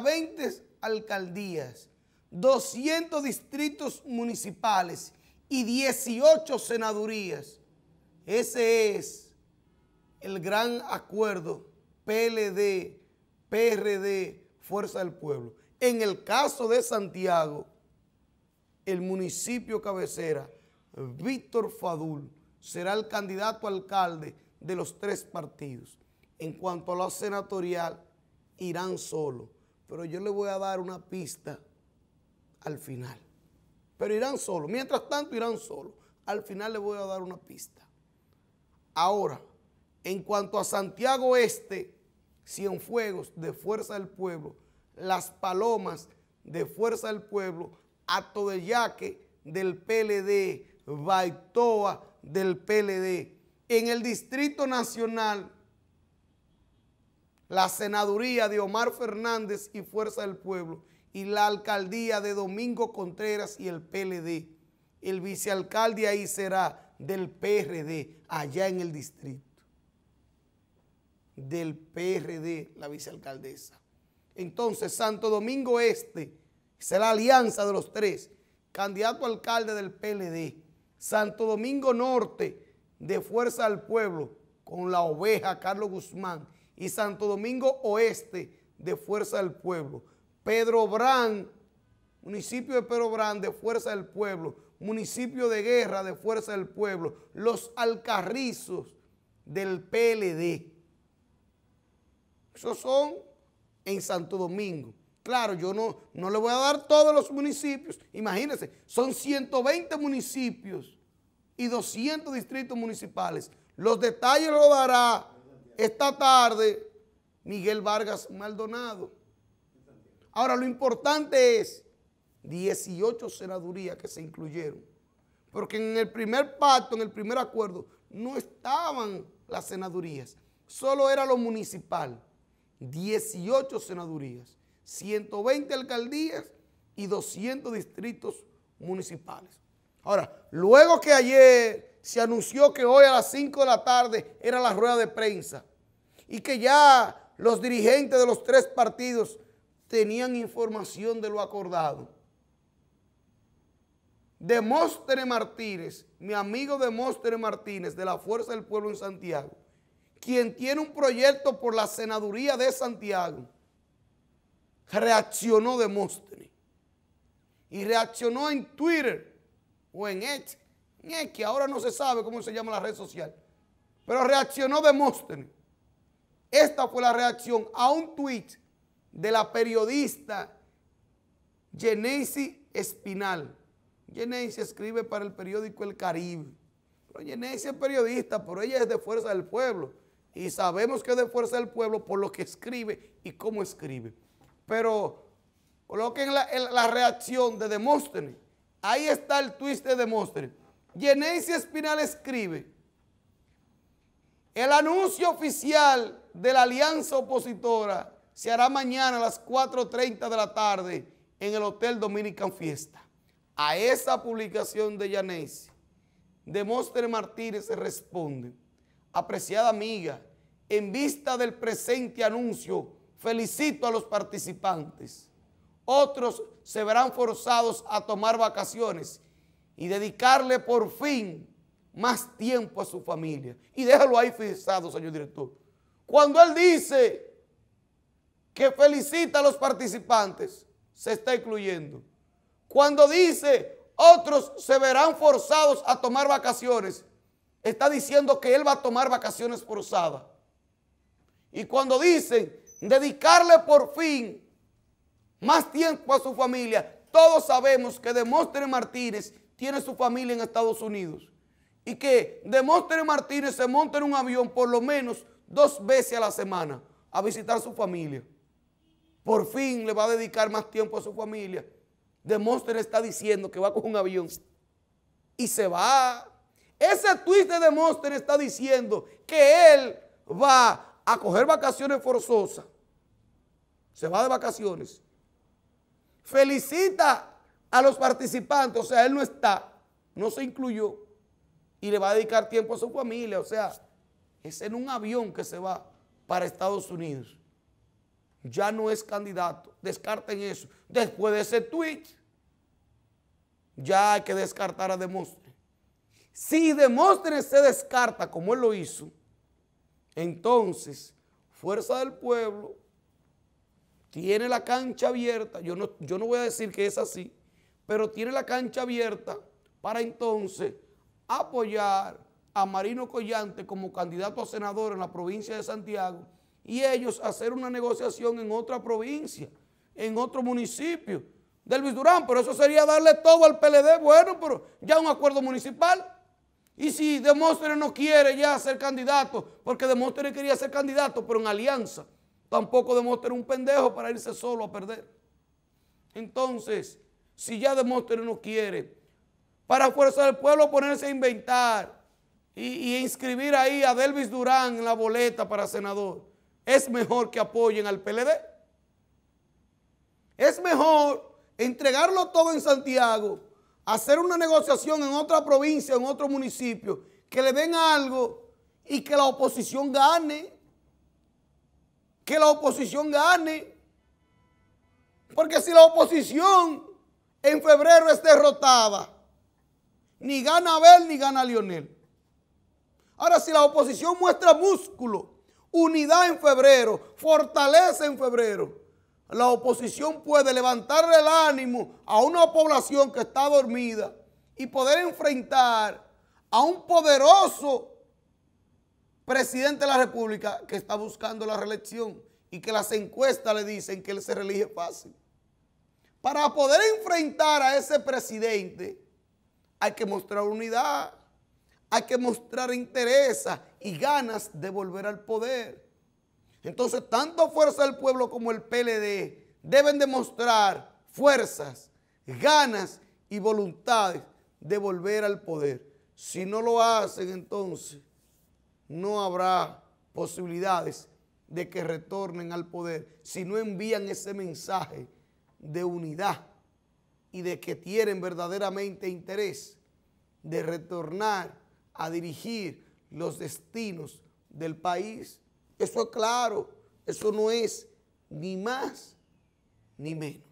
20 alcaldías, 200 distritos municipales y 18 senadurías. Ese es el gran acuerdo PLD, PRD, Fuerza del Pueblo. En el caso de Santiago, el municipio cabecera, Víctor Fadul, será el candidato alcalde de los tres partidos. En cuanto a la senatorial, irán solo. Pero yo le voy a dar una pista al final. Pero irán solo. Mientras tanto irán solo. Al final le voy a dar una pista. Ahora, en cuanto a Santiago Este, Cienfuegos de Fuerza del Pueblo, Las Palomas de Fuerza del Pueblo, Ato de Yaque del PLD, Baitoa del PLD. En el Distrito Nacional, la senaduría de Omar Fernández y Fuerza del Pueblo y la alcaldía de Domingo Contreras y el PLD. El vicealcalde ahí será del PRD, allá en el distrito. Del PRD, la vicealcaldesa. Entonces, Santo Domingo Este será alianza de los tres. Candidato alcalde del PLD. Santo Domingo Norte, de Fuerza al Pueblo, con la oveja Carlos Guzmán y Santo Domingo Oeste de Fuerza del Pueblo. Pedro Brand, municipio de Pedro Brand de Fuerza del Pueblo, municipio de Guerra de Fuerza del Pueblo, los Alcarrizos del PLD. Esos son en Santo Domingo. Claro, yo no, no le voy a dar todos los municipios. Imagínense, son 120 municipios y 200 distritos municipales. Los detalles los dará esta tarde, Miguel Vargas Maldonado. Ahora, lo importante es 18 senadurías que se incluyeron. Porque en el primer pacto, en el primer acuerdo, no estaban las senadurías. Solo era lo municipal. 18 senadurías, 120 alcaldías y 200 distritos municipales. Ahora, luego que ayer se anunció que hoy a las 5 de la tarde era la rueda de prensa y que ya los dirigentes de los tres partidos tenían información de lo acordado. Demóstenes Martínez, mi amigo Demóstenes Martínez de la Fuerza del Pueblo en Santiago, quien tiene un proyecto por la senaduría de Santiago, reaccionó Demóstenes y reaccionó en Twitter o en Edge. Es que ahora no se sabe cómo se llama la red social. Pero reaccionó Demóstenes. Esta fue la reacción a un tweet de la periodista Genesi Espinal. Genesi escribe para el periódico El Caribe. Pero Genesi es periodista, pero ella es de Fuerza del Pueblo. Y sabemos que es de Fuerza del Pueblo por lo que escribe y cómo escribe. Pero coloquen la, la reacción de Demóstenes. Ahí está el tweet de Demóstenes. Genencia Espinal escribe, el anuncio oficial de la alianza opositora se hará mañana a las 4.30 de la tarde en el Hotel Dominican Fiesta. A esa publicación de Yanesia, Demóstenes Martínez responde, apreciada amiga, en vista del presente anuncio, felicito a los participantes. Otros se verán forzados a tomar vacaciones y dedicarle por fin más tiempo a su familia. Y déjalo ahí fijado, señor director. Cuando él dice que felicita a los participantes, se está incluyendo. Cuando dice otros se verán forzados a tomar vacaciones, está diciendo que él va a tomar vacaciones forzadas. Y cuando dice... dedicarle por fin más tiempo a su familia, todos sabemos que Demóstenes Martínez tiene su familia en Estados Unidos y que Demóstenes Martínez se monte en un avión por lo menos dos veces a la semana a visitar a su familia. Por fin le va a dedicar más tiempo a su familia. Demóstenes está diciendo que va con un avión y se va. Ese twist de Demóstenes está diciendo que él va a coger vacaciones forzosas. Se va de vacaciones. Felicita a los participantes, o sea, él no está, no se incluyó y le va a dedicar tiempo a su familia, o sea, es en un avión que se va para Estados Unidos. Ya no es candidato, descarten eso. Después de ese tweet, ya hay que descartar a Demostre. Si Demostre se descarta como él lo hizo, entonces Fuerza del Pueblo tiene la cancha abierta. Yo no, yo no voy a decir que es así, pero tiene la cancha abierta para entonces apoyar a Marino Collante como candidato a senador en la provincia de Santiago y ellos hacer una negociación en otra provincia, en otro municipio del Durán, pero eso sería darle todo al PLD, bueno, pero ya un acuerdo municipal. Y si Demóstenes no quiere ya ser candidato, porque Demóstenes quería ser candidato, pero en alianza, tampoco Demóstenes un pendejo para irse solo a perder. Entonces, si ya Demóstenes no quiere, para fuerza del pueblo a ponerse a inventar y, y, inscribir ahí a Delvis Durán en la boleta para senador, es mejor que apoyen al PLD. Es mejor entregarlo todo en Santiago, hacer una negociación en otra provincia, en otro municipio, que le den algo y que la oposición gane. Que la oposición gane. Porque si la oposición en febrero es derrotada. Ni gana Abel ni gana Lionel. Ahora, si la oposición muestra músculo, unidad en febrero, fortaleza en febrero, la oposición puede levantar el ánimo a una población que está dormida y poder enfrentar a un poderoso presidente de la República que está buscando la reelección y que las encuestas le dicen que él se reelige fácil. Para poder enfrentar a ese presidente hay que mostrar unidad, hay que mostrar interés y ganas de volver al poder. Entonces, tanto Fuerza del Pueblo como el PLD deben demostrar fuerzas, ganas y voluntades de volver al poder. Si no lo hacen, entonces no habrá posibilidades de que retornen al poder si no envían ese mensaje de unidad y de que tienen verdaderamente interés de retornar a dirigir los destinos del país. Eso es claro, eso no es ni más ni menos.